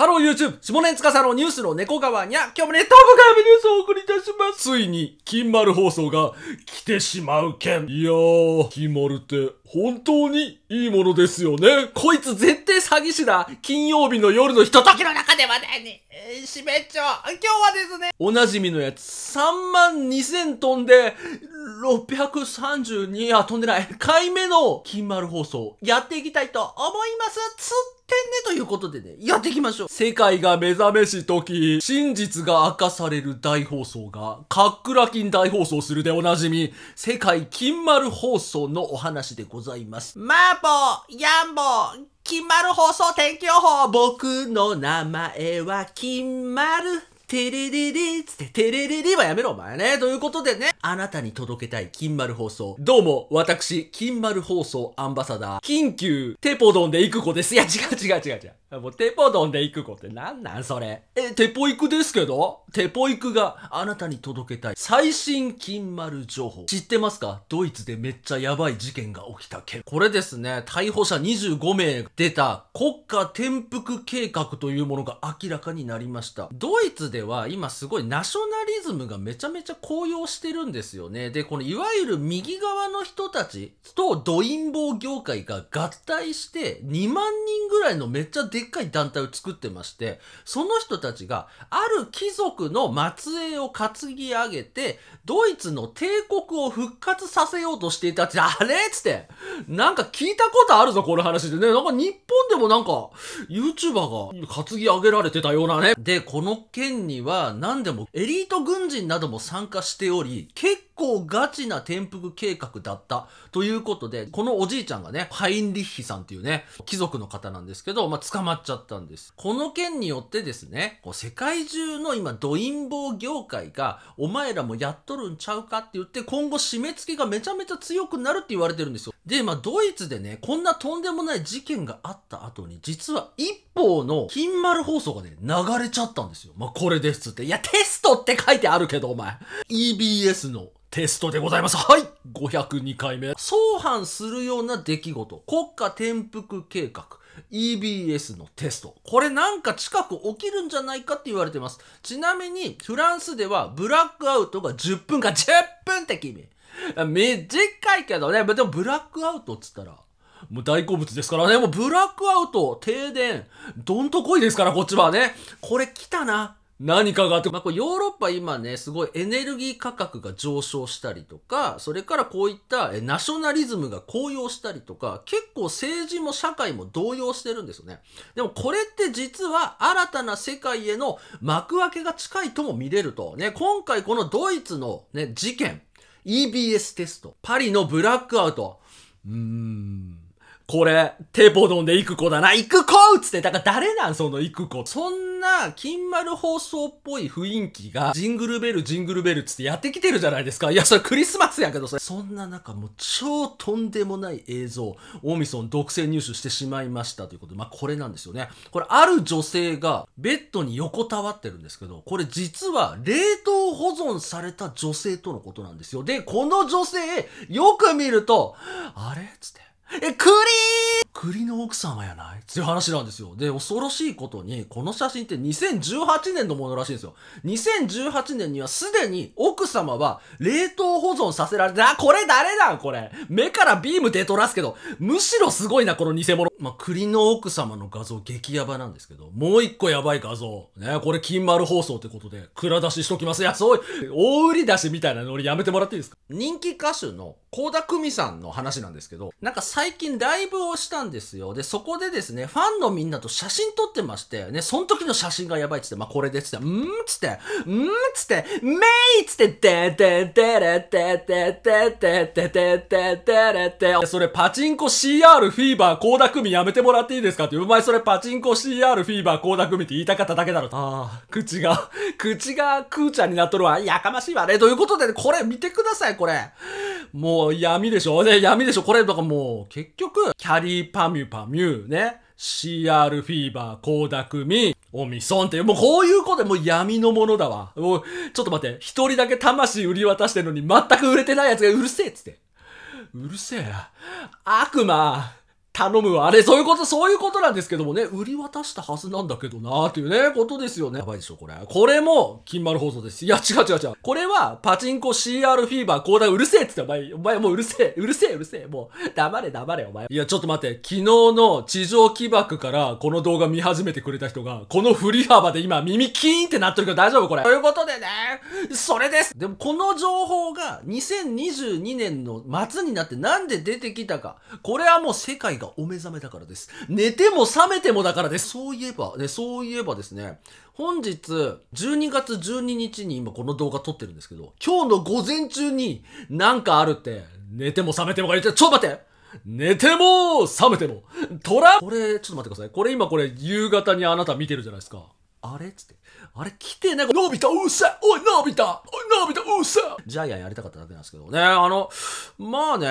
ハロー YouTube! 下サロのニュースの猫川にゃ、今日もネットカからニュースをお送りいたしますついに、金丸放送が来てしまう件。いやー、金丸って本当にいいものですよね。こいつ絶対詐欺師だ金曜日の夜の一時の中ではね、に、えー、しめっちょ今日はですね、おなじみのやつ、3万2000トンで、632、あ、飛んでない。回目の金丸放送、やっていきたいと思いますつっねということでね、やっていきましょう。世界が目覚めし時、真実が明かされる大放送が、カックラキン大放送するでおなじみ、世界金丸放送のお話でございます。マーボー、ヤンボー、金丸放送天気予報僕の名前は金丸テレレレつって、テレレレはやめろ、お前ね。ということでね、あなたに届けたい金丸放送。どうも、私、金丸放送アンバサダー、緊急、テポドンで行く子です。いや、違う違う違う違う。もう、テポドンで行く子ってなんなんそれ。え、テポイクですけどテポイクがあなたに届けたい最新金丸情報。知ってますかドイツでめっちゃやばい事件が起きた件。これですね、逮捕者25名出た国家転覆計画というものが明らかになりました。ドイツでは今すごいナショナリズムがめちゃめちゃ高揚してるんですよね。で、このいわゆる右側の人たちと土陰謀業界が合体して2万人ぐらいのめっちゃでっかい団体を作ってまして、その人たちがある貴族の末裔を担ぎ上げて、ドイツの帝国を復活させようとしていたって、あれつって、なんか聞いたことあるぞ、この話でね。なんか日本でもなんか YouTuber が担ぎ上げられてたようなね。で、この件には何でもエリート軍人なども参加しており、結構ガチな転覆計画だったということで、このおじいちゃんがね、ハインリッヒさんっていうね、貴族の方なんですけど、まあ、捕まっちゃったんです。この件によってですね、こう世界中の今、ドインボー業界が、お前らもやっとるんちゃうかって言って、今後締め付けがめちゃめちゃ強くなるって言われてるんですよ。で、まあ、ドイツでね、こんなとんでもない事件があった後に、実は一方の金丸放送がね、流れちゃったんですよ。まあ、これですって。いや、テストって書いてあるけど、お前。EBS のテストでございます。はい !502 回目。相反するような出来事。国家転覆計画。EBS のテスト。これなんか近く起きるんじゃないかって言われてます。ちなみに、フランスではブラックアウトが10分か10分って君。短いけどね。でもブラックアウトっつったら、もう大好物ですからね。もうブラックアウト、停電、どんとこいですから、こっちはね。これ来たな。何かがあって、まあ、これヨーロッパ今ね、すごいエネルギー価格が上昇したりとか、それからこういったナショナリズムが高揚したりとか、結構政治も社会も動揺してるんですよね。でもこれって実は新たな世界への幕開けが近いとも見れると。ね、今回このドイツのね、事件、EBS テスト、パリのブラックアウト、うーん。これ、テボドンで行く子だな、行く子つって、だから誰なんその行く子。そんな、金丸放送っぽい雰囲気が、ジングルベル、ジングルベルつってやってきてるじゃないですか。いや、それクリスマスやけど、それ。そんな中、もう超とんでもない映像、オミソン独占入手してしまいましたということで、まあこれなんですよね。これ、ある女性が、ベッドに横たわってるんですけど、これ実は、冷凍保存された女性とのことなんですよ。で、この女性、よく見ると、あれつって、え、クリ栗の奥様やないっていう話なんですよ。で、恐ろしいことに、この写真って2018年のものらしいんですよ。2018年にはすでに奥様は冷凍保存させられて、あ、これ誰だこれ。目からビーム出とらすけど、むしろすごいな、この偽物。まあ、栗の奥様の画像激ヤバなんですけど、もう一個やばい画像。ね、これ金丸放送ってことで、蔵出ししときます。いや、そういう、大売り出しみたいなノリやめてもらっていいですか人気歌手の高田久美さんの話なんですけど、なんか最近ライブをしたんですよ。で、そこでですね、ファンのみんなと写真撮ってまして、ね、その時の写真がやばいっつって、まあ、これでっつって、んーっつって、んーっつって、めいっつって、てててれててててててててれて。それパチンコ CR フィーバー高田組やめてもらっていいですかって、お前それパチンコ CR フィーバー高田組って言いたかっただけだろ。ああ、口が、口がクーちゃんになっとるわ。やかましいわね。ということで、これ見てください、これ。もう闇でしょで、闇でしょこれ、だからもう、結局、キャリーパパミュパミュね、CR フィーバー、コーダクミ、オミソンって、もうこういうことでもう闇のものだわ。もう、ちょっと待って、一人だけ魂売り渡してるのに全く売れてないやつがうるせえっつって。うるせえ悪魔頼むわ。あれ、そういうこと、そういうことなんですけどもね、売り渡したはずなんだけどなーっていうね、ことですよね。やばいでしょ、これ。これも、金丸放送です。いや、違う違う違う。これは、パチンコ CR フィーバー、こうだ、うるせえって言ったお前、お前もううるせえ、うるせえ、うるせえ、もう、黙れ、黙れ、お前。いや、ちょっと待って、昨日の地上起爆から、この動画見始めてくれた人が、この振り幅で今、耳キーンってなってるけど大丈夫これ。ということでね、それです。でも、この情報が、2022年の末になってなんで出てきたか。これはもう世界がお目覚めだからです。寝ても覚めてもだからです。そういえば、ね、そういえばですね、本日、12月12日に今この動画撮ってるんですけど、今日の午前中になんかあるって、寝ても覚めてもが言って、ちょっと待って寝ても覚めてもトラこれ、ちょっと待ってください。これ今これ夕方にあなた見てるじゃないですか。あれっつって。あれ来てね、伸びたうっせおい、伸びたおい、伸びたうっせジャイアンやりたかっただけなんですけどね。あの、まあね、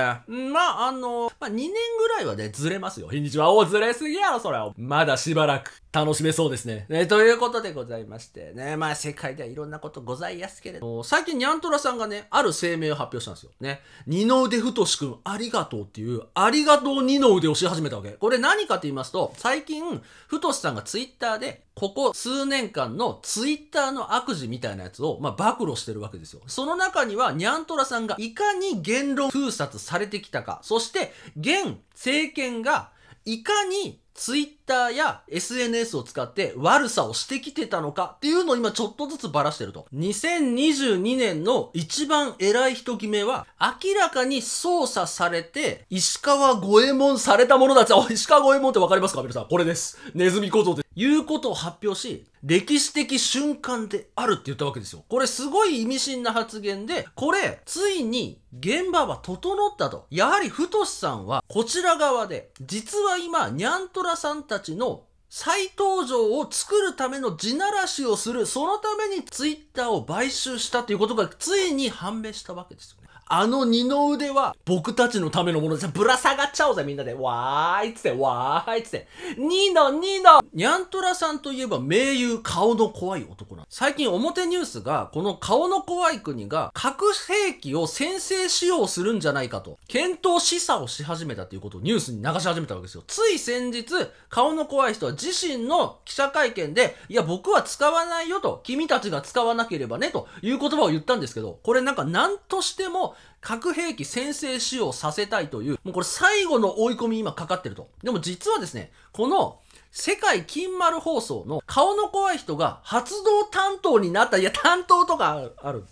まああの、まあ2年ぐらいはね、ずれますよ。日にちは。お、ずれすぎやろ、それは。まだしばらく楽しめそうですね。ね、ということでございましてね。まあ世界ではいろんなことございやすけれど、も、最近ニャントラさんがね、ある声明を発表したんですよ。ね。二の腕太くん、ありがとうっていう、ありがとう二の腕をし始めたわけ。これ何かと言いますと、最近、太さんがツイッターで、ここ数数年間のツイッターの悪事みたいなやつを、まあ、暴露してるわけですよ。その中には、ニャントラさんがいかに言論封殺されてきたか、そして、現政権がいかにツイッター Twitter や SNS を使って悪さをしてきてたのかっていうのを今ちょっとずつバラしてると。2022年の一番偉い人決めは、明らかに操作されて、石川五右衛門されたものだって、石川五右衛門ってわかりますか皆さん。これです。ネズミ小僧です。いうことを発表し、歴史的瞬間であるって言ったわけですよ。これすごい意味深な発言で、これ、ついに現場は整ったと。やはり、ふとしさんは、こちら側で、実は今、ニャントラさんたちたちの再登場を作るための地ならしをする、そのためにツイッターを買収したということがついに判明したわけです。あの二の腕は僕たちのためのものじゃ、ぶら下がっちゃおうぜみんなで。わーいっつって、わーいっつって。二の二のニャントラさんといえば名優顔の怖い男なん最近表ニュースが、この顔の怖い国が核兵器を先制使用するんじゃないかと、検討示唆をし始めたということをニュースに流し始めたわけですよ。つい先日、顔の怖い人は自身の記者会見で、いや僕は使わないよと、君たちが使わなければねという言葉を言ったんですけど、これなんか何としても核兵器先制使用させたいという、もうこれ最後の追い込み今かかってると。でも実はですね、この世界金丸放送の顔の怖い人が発動担当になった、いや担当とかある。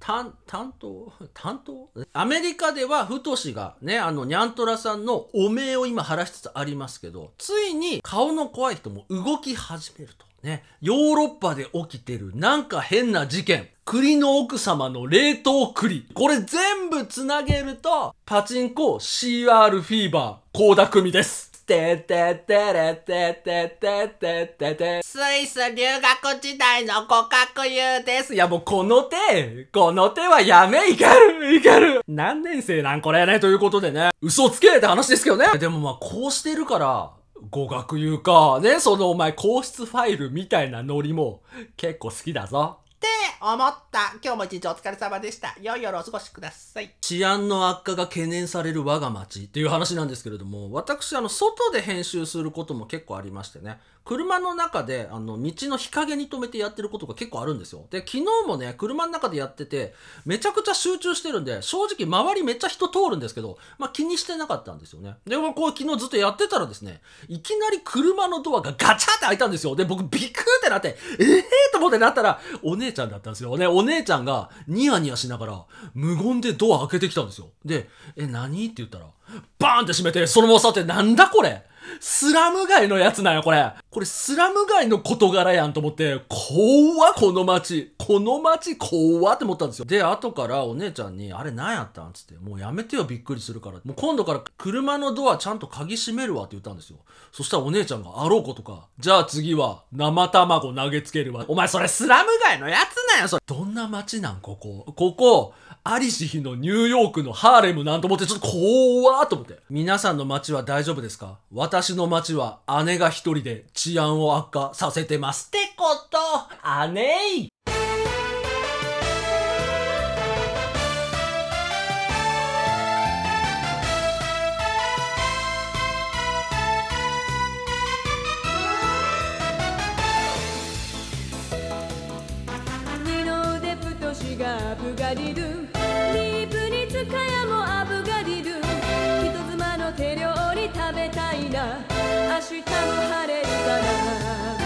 担、担当担当アメリカでは、ふとしがね、あの、ニャントラさんの汚名を今晴らしつつありますけど、ついに顔の怖い人も動き始めると。ね、ヨーロッパで起きてるなんか変な事件。栗の奥様の冷凍栗。これ全部つなげると、パチンコ CR フィーバー、高田組です。てててれてててててて。スイス留学時代の互角優です。いやもうこの手、この手はやめいけるいける何年生なんこれね、ということでね。嘘つけって話ですけどね。でもまあこうしてるから、語学言うか、ね、そのお前、皇室ファイルみたいなノリも結構好きだぞ。って思った。今日も一日お疲れ様でした。よい夜お過ごしください。治安の悪化が懸念される我が町っていう話なんですけれども、私、あの、外で編集することも結構ありましてね、車の中で、あの、道の日陰に止めてやってることが結構あるんですよ。で、昨日もね、車の中でやってて、めちゃくちゃ集中してるんで、正直周りめっちゃ人通るんですけど、まあ、気にしてなかったんですよね。で、もこう昨日ずっとやってたらですね、いきなり車のドアがガチャって開いたんですよ。で、僕ビクってなって、ええー、と思ってなったら、お姉ちゃんだったんですよ。ね、お姉ちゃんがニヤニヤしながら、無言でドア開けてきたんですよ。で、え、何って言ったら、バーンって閉めて、そのまま去って、なんだこれスラム街のやつなんや、これ。これスラム街の事柄やんと思って、怖この街。この街怖って思ったんですよ。で、後からお姉ちゃんに、あれ何やったんつって、もうやめてよ、びっくりするから。もう今度から車のドアちゃんと鍵閉めるわって言ったんですよ。そしたらお姉ちゃんがあろうことか。じゃあ次は、生卵投げつけるわ。お前それスラム街のやつなんや、それ。どんな街なん、ここ。ここ、アリシヒのニューヨークのハーレムなんと思って、ちょっと怖ーと思って。皆さんの街は大丈夫ですか私の街は姉が一人で治安を悪化させてます。ってこと、姉いがぶがりるリーニツカヤもアブル人妻の手料理食べたいな明日も晴れるから